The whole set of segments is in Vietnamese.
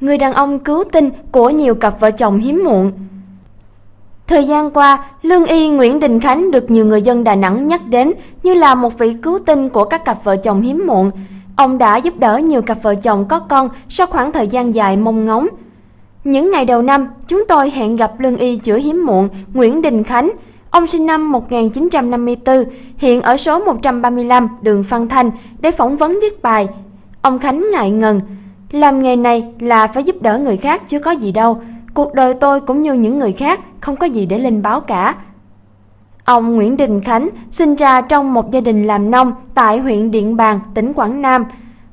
người đàn ông cứu tinh của nhiều cặp vợ chồng hiếm muộn. Thời gian qua, lương y Nguyễn Đình Khánh được nhiều người dân Đà Nẵng nhắc đến như là một vị cứu tinh của các cặp vợ chồng hiếm muộn. Ông đã giúp đỡ nhiều cặp vợ chồng có con sau khoảng thời gian dài mong ngóng. Những ngày đầu năm, chúng tôi hẹn gặp lương y chữa hiếm muộn Nguyễn Đình Khánh. Ông sinh năm 1954, hiện ở số 135 đường Phan Thanh để phỏng vấn viết bài. Ông Khánh ngại ngần, làm nghề này là phải giúp đỡ người khác chứ có gì đâu. Cuộc đời tôi cũng như những người khác, không có gì để lên báo cả. Ông Nguyễn Đình Khánh sinh ra trong một gia đình làm nông tại huyện Điện Bàn, tỉnh Quảng Nam.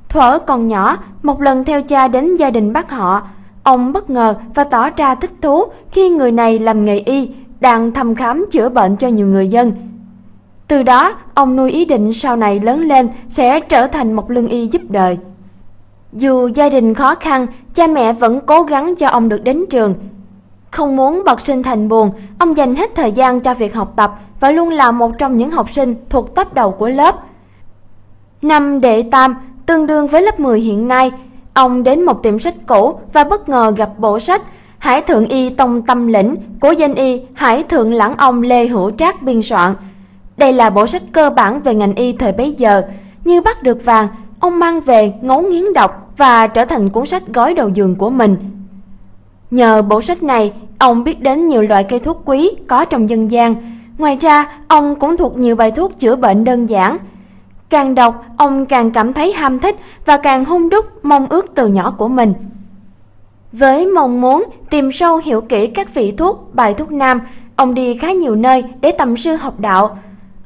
Thuở còn nhỏ, một lần theo cha đến gia đình bác họ, ông bất ngờ và tỏ ra thích thú khi người này làm nghề y, đang thăm khám chữa bệnh cho nhiều người dân. Từ đó, ông nuôi ý định sau này lớn lên sẽ trở thành một lương y giúp đời. Dù gia đình khó khăn, cha mẹ vẫn cố gắng cho ông được đến trường. Không muốn bậc sinh thành buồn, ông dành hết thời gian cho việc học tập và luôn là một trong những học sinh thuộc tấp đầu của lớp. Năm đệ tam, tương đương với lớp 10 hiện nay, ông đến một tiệm sách cũ và bất ngờ gặp bộ sách Hải Thượng Y Tông Tâm Lĩnh của danh y Hải Thượng Lãng Ông Lê Hữu Trác biên soạn. Đây là bộ sách cơ bản về ngành y thời bấy giờ, như bắt được vàng, ông mang về ngấu nghiến đọc và trở thành cuốn sách gói đầu giường của mình. Nhờ bộ sách này, ông biết đến nhiều loại cây thuốc quý có trong dân gian. Ngoài ra, ông cũng thuộc nhiều bài thuốc chữa bệnh đơn giản. Càng đọc, ông càng cảm thấy ham thích và càng hung đúc mong ước từ nhỏ của mình. Với mong muốn tìm sâu hiểu kỹ các vị thuốc, bài thuốc nam, ông đi khá nhiều nơi để tầm sư học đạo.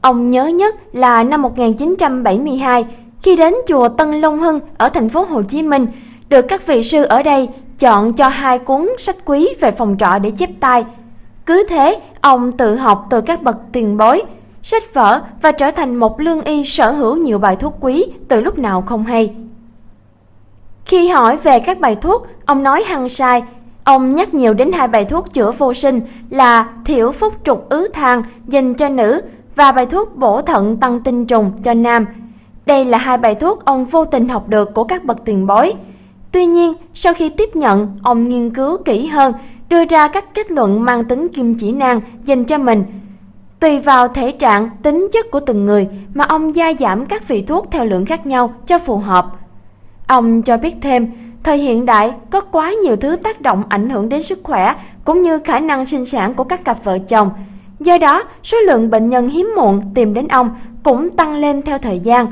Ông nhớ nhất là năm 1972, khi đến chùa Tân Long Hưng ở thành phố Hồ Chí Minh, được các vị sư ở đây chọn cho hai cuốn sách quý về phòng trọ để chép tay. Cứ thế, ông tự học từ các bậc tiền bối, sách vở và trở thành một lương y sở hữu nhiều bài thuốc quý từ lúc nào không hay. Khi hỏi về các bài thuốc, ông nói hăng sai, ông nhắc nhiều đến hai bài thuốc chữa vô sinh là thiểu phúc trục ứ thang dành cho nữ và bài thuốc bổ thận tăng tinh trùng cho nam – đây là hai bài thuốc ông vô tình học được của các bậc tiền bối. Tuy nhiên, sau khi tiếp nhận, ông nghiên cứu kỹ hơn, đưa ra các kết luận mang tính kim chỉ nan dành cho mình. Tùy vào thể trạng, tính chất của từng người mà ông gia giảm các vị thuốc theo lượng khác nhau cho phù hợp. Ông cho biết thêm, thời hiện đại có quá nhiều thứ tác động ảnh hưởng đến sức khỏe cũng như khả năng sinh sản của các cặp vợ chồng. Do đó, số lượng bệnh nhân hiếm muộn tìm đến ông cũng tăng lên theo thời gian.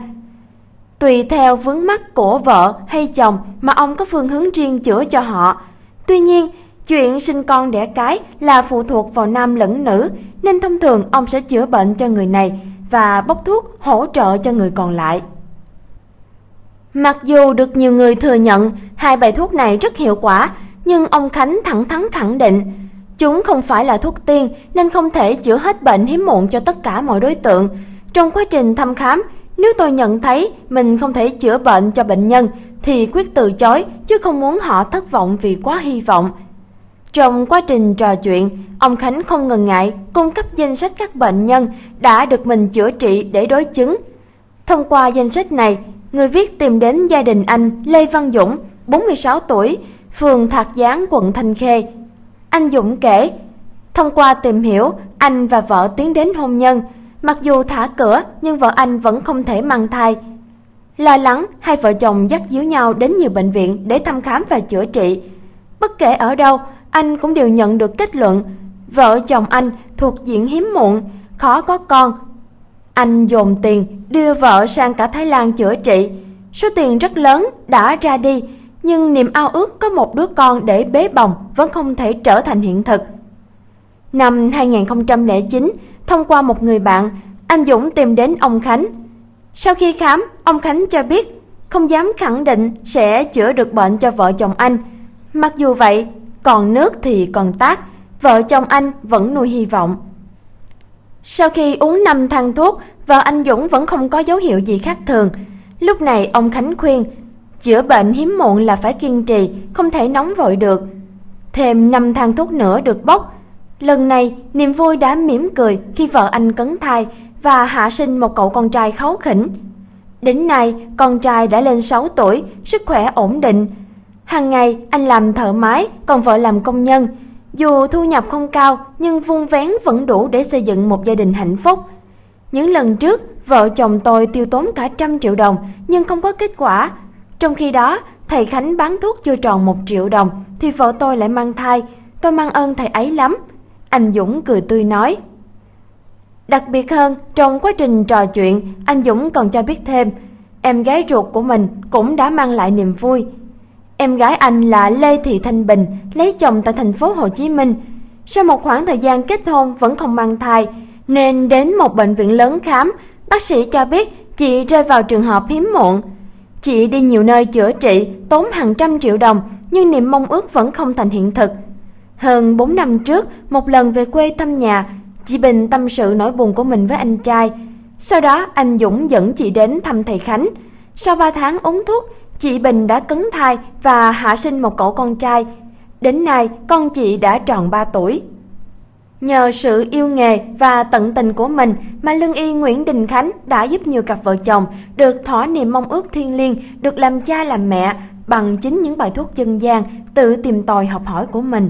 Tùy theo vướng mắc của vợ hay chồng mà ông có phương hướng riêng chữa cho họ. Tuy nhiên, chuyện sinh con đẻ cái là phụ thuộc vào nam lẫn nữ, nên thông thường ông sẽ chữa bệnh cho người này và bốc thuốc hỗ trợ cho người còn lại. Mặc dù được nhiều người thừa nhận hai bài thuốc này rất hiệu quả, nhưng ông Khánh thẳng thắn khẳng định chúng không phải là thuốc tiên nên không thể chữa hết bệnh hiếm muộn cho tất cả mọi đối tượng. Trong quá trình thăm khám, nếu tôi nhận thấy mình không thể chữa bệnh cho bệnh nhân thì quyết từ chối chứ không muốn họ thất vọng vì quá hy vọng. Trong quá trình trò chuyện, ông Khánh không ngần ngại cung cấp danh sách các bệnh nhân đã được mình chữa trị để đối chứng. Thông qua danh sách này, người viết tìm đến gia đình anh Lê Văn Dũng, 46 tuổi, phường Thạc Gián, quận Thanh Khê. Anh Dũng kể, thông qua tìm hiểu, anh và vợ tiến đến hôn nhân – Mặc dù thả cửa nhưng vợ anh vẫn không thể mang thai. Lo lắng, hai vợ chồng dắt díu nhau đến nhiều bệnh viện để thăm khám và chữa trị. Bất kể ở đâu, anh cũng đều nhận được kết luận vợ chồng anh thuộc diện hiếm muộn, khó có con. Anh dồn tiền đưa vợ sang cả Thái Lan chữa trị. Số tiền rất lớn đã ra đi, nhưng niềm ao ước có một đứa con để bế bồng vẫn không thể trở thành hiện thực. Năm 2009, Thông qua một người bạn, anh Dũng tìm đến ông Khánh. Sau khi khám, ông Khánh cho biết không dám khẳng định sẽ chữa được bệnh cho vợ chồng anh. Mặc dù vậy, còn nước thì còn tác, vợ chồng anh vẫn nuôi hy vọng. Sau khi uống 5 thang thuốc, vợ anh Dũng vẫn không có dấu hiệu gì khác thường. Lúc này ông Khánh khuyên, chữa bệnh hiếm muộn là phải kiên trì, không thể nóng vội được. Thêm 5 thang thuốc nữa được bốc, Lần này, niềm vui đã mỉm cười khi vợ anh cấn thai và hạ sinh một cậu con trai kháu khỉnh. Đến nay, con trai đã lên 6 tuổi, sức khỏe ổn định. Hàng ngày, anh làm thợ mái, còn vợ làm công nhân. Dù thu nhập không cao, nhưng vung vén vẫn đủ để xây dựng một gia đình hạnh phúc. Những lần trước, vợ chồng tôi tiêu tốn cả trăm triệu đồng nhưng không có kết quả. Trong khi đó, thầy Khánh bán thuốc chưa tròn một triệu đồng thì vợ tôi lại mang thai. Tôi mang ơn thầy ấy lắm anh Dũng cười tươi nói. Đặc biệt hơn, trong quá trình trò chuyện, anh Dũng còn cho biết thêm, em gái ruột của mình cũng đã mang lại niềm vui. Em gái anh là Lê Thị Thanh Bình, lấy chồng tại thành phố Hồ Chí Minh. Sau một khoảng thời gian kết hôn vẫn không mang thai, nên đến một bệnh viện lớn khám, bác sĩ cho biết chị rơi vào trường hợp hiếm muộn. Chị đi nhiều nơi chữa trị, tốn hàng trăm triệu đồng, nhưng niềm mong ước vẫn không thành hiện thực – hơn 4 năm trước, một lần về quê thăm nhà, chị Bình tâm sự nỗi buồn của mình với anh trai. Sau đó, anh Dũng dẫn chị đến thăm thầy Khánh. Sau 3 tháng uống thuốc, chị Bình đã cấn thai và hạ sinh một cậu con trai. Đến nay, con chị đã tròn 3 tuổi. Nhờ sự yêu nghề và tận tình của mình mà lương y Nguyễn Đình Khánh đã giúp nhiều cặp vợ chồng được thỏa niềm mong ước thiêng liêng, được làm cha làm mẹ bằng chính những bài thuốc dân gian tự tìm tòi học hỏi của mình.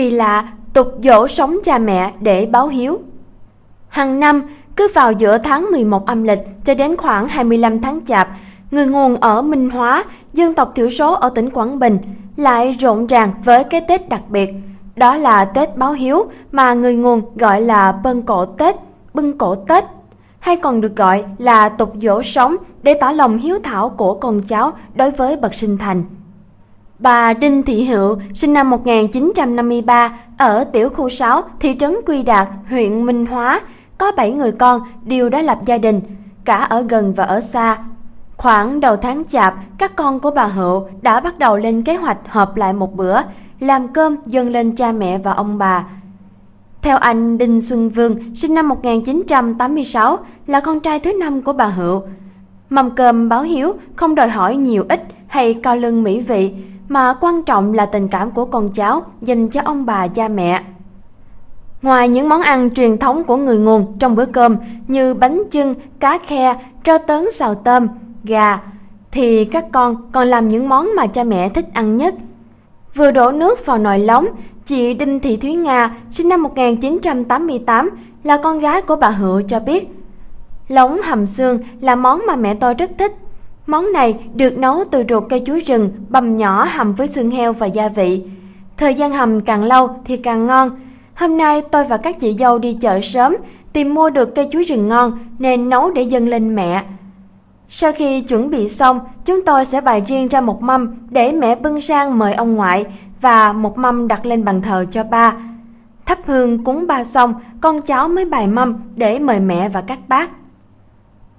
kỳ lạ tục dỗ sống cha mẹ để báo hiếu. Hàng năm, cứ vào giữa tháng 11 âm lịch cho đến khoảng 25 tháng Chạp, người nguồn ở Minh Hóa, dân tộc thiểu số ở tỉnh Quảng Bình lại rộn ràng với cái Tết đặc biệt. Đó là Tết báo hiếu mà người nguồn gọi là bân cổ Tết, bưng cổ Tết hay còn được gọi là tục dỗ sống để tỏ lòng hiếu thảo của con cháu đối với bậc sinh thành. Bà Đinh Thị Hiệu, sinh năm 1953, ở tiểu khu 6, thị trấn Quy Đạt, huyện Minh Hóa, có 7 người con đều đã lập gia đình, cả ở gần và ở xa. Khoảng đầu tháng chạp, các con của bà Hữu đã bắt đầu lên kế hoạch họp lại một bữa, làm cơm dâng lên cha mẹ và ông bà. Theo anh Đinh Xuân Vương, sinh năm 1986, là con trai thứ năm của bà Hữu. Mâm cơm báo hiếu không đòi hỏi nhiều ít hay cao lưng mỹ vị, mà quan trọng là tình cảm của con cháu dành cho ông bà cha mẹ. Ngoài những món ăn truyền thống của người nguồn trong bữa cơm như bánh chưng, cá khe, rau tớn xào tôm, gà, thì các con còn làm những món mà cha mẹ thích ăn nhất. Vừa đổ nước vào nồi lóng, chị Đinh Thị Thúy Nga, sinh năm 1988, là con gái của bà Hữu cho biết. Lóng hầm xương là món mà mẹ tôi rất thích Món này được nấu từ ruột cây chuối rừng, bằm nhỏ hầm với xương heo và gia vị. Thời gian hầm càng lâu thì càng ngon. Hôm nay tôi và các chị dâu đi chợ sớm, tìm mua được cây chuối rừng ngon nên nấu để dâng lên mẹ. Sau khi chuẩn bị xong, chúng tôi sẽ bày riêng ra một mâm để mẹ bưng sang mời ông ngoại và một mâm đặt lên bàn thờ cho ba. Thắp hương cúng ba xong, con cháu mới bày mâm để mời mẹ và các bác.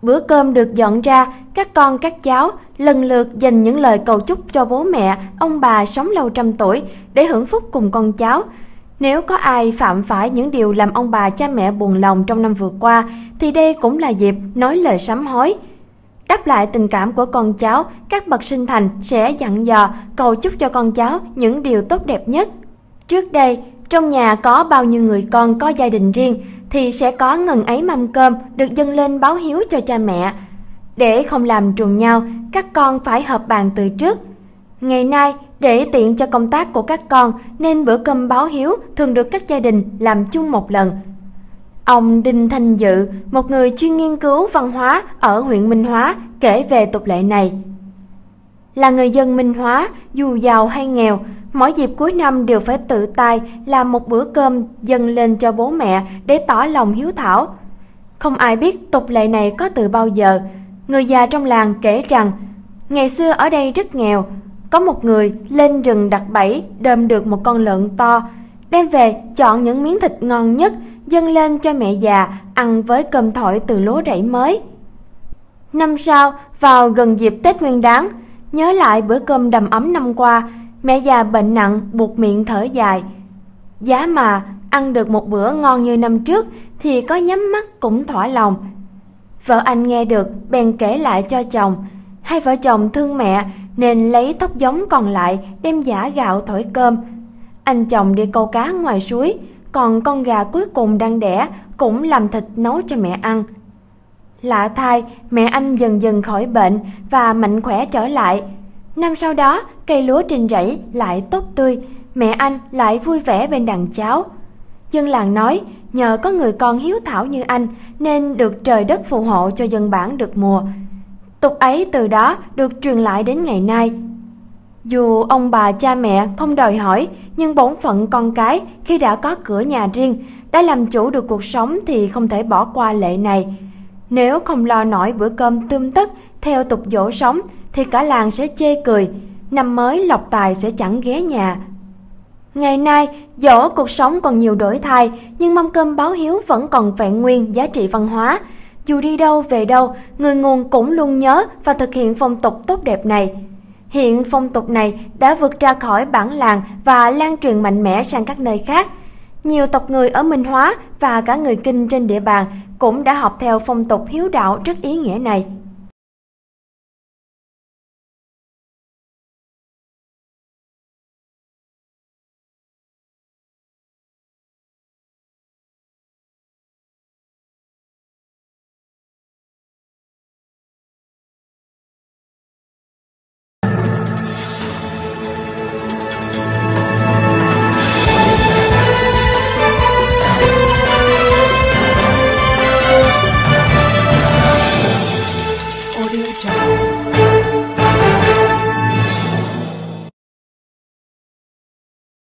Bữa cơm được dọn ra, các con các cháu lần lượt dành những lời cầu chúc cho bố mẹ, ông bà sống lâu trăm tuổi để hưởng phúc cùng con cháu. Nếu có ai phạm phải những điều làm ông bà cha mẹ buồn lòng trong năm vừa qua thì đây cũng là dịp nói lời sám hối. Đáp lại tình cảm của con cháu, các bậc sinh thành sẽ dặn dò, cầu chúc cho con cháu những điều tốt đẹp nhất. Trước đây, trong nhà có bao nhiêu người con có gia đình riêng thì sẽ có ngần ấy mâm cơm được dâng lên báo hiếu cho cha mẹ. Để không làm trùng nhau, các con phải hợp bàn từ trước. Ngày nay, để tiện cho công tác của các con nên bữa cơm báo hiếu thường được các gia đình làm chung một lần. Ông Đinh Thanh Dự, một người chuyên nghiên cứu văn hóa ở huyện Minh Hóa, kể về tục lệ này. Là người dân Minh Hóa, dù giàu hay nghèo, mỗi dịp cuối năm đều phải tự tay làm một bữa cơm dâng lên cho bố mẹ để tỏ lòng hiếu thảo. Không ai biết tục lệ này có từ bao giờ. Người già trong làng kể rằng, ngày xưa ở đây rất nghèo, có một người lên rừng đặt bẫy đơm được một con lợn to, đem về chọn những miếng thịt ngon nhất dâng lên cho mẹ già ăn với cơm thổi từ lúa rẫy mới. Năm sau, vào gần dịp Tết Nguyên Đán, Nhớ lại bữa cơm đầm ấm năm qua, mẹ già bệnh nặng buộc miệng thở dài. Giá mà ăn được một bữa ngon như năm trước thì có nhắm mắt cũng thỏa lòng. Vợ anh nghe được bèn kể lại cho chồng. Hai vợ chồng thương mẹ nên lấy tóc giống còn lại đem giả gạo thổi cơm. Anh chồng đi câu cá ngoài suối, còn con gà cuối cùng đang đẻ cũng làm thịt nấu cho mẹ ăn. Lạ thai mẹ anh dần dần khỏi bệnh và mạnh khỏe trở lại. Năm sau đó, cây lúa trình rẫy lại tốt tươi, mẹ anh lại vui vẻ bên đàn cháu. Dân làng nói, nhờ có người con hiếu thảo như anh nên được trời đất phù hộ cho dân bản được mùa. Tục ấy từ đó được truyền lại đến ngày nay. Dù ông bà cha mẹ không đòi hỏi, nhưng bổn phận con cái khi đã có cửa nhà riêng, đã làm chủ được cuộc sống thì không thể bỏ qua lệ này. Nếu không lo nổi bữa cơm tươm tất theo tục dỗ sống thì cả làng sẽ chê cười, năm mới lộc tài sẽ chẳng ghé nhà. Ngày nay, dỗ cuộc sống còn nhiều đổi thay, nhưng mâm cơm báo hiếu vẫn còn vẹn nguyên giá trị văn hóa. Dù đi đâu về đâu, người nguồn cũng luôn nhớ và thực hiện phong tục tốt đẹp này. Hiện phong tục này đã vượt ra khỏi bản làng và lan truyền mạnh mẽ sang các nơi khác – nhiều tộc người ở Minh Hóa và cả người Kinh trên địa bàn cũng đã học theo phong tục hiếu đạo rất ý nghĩa này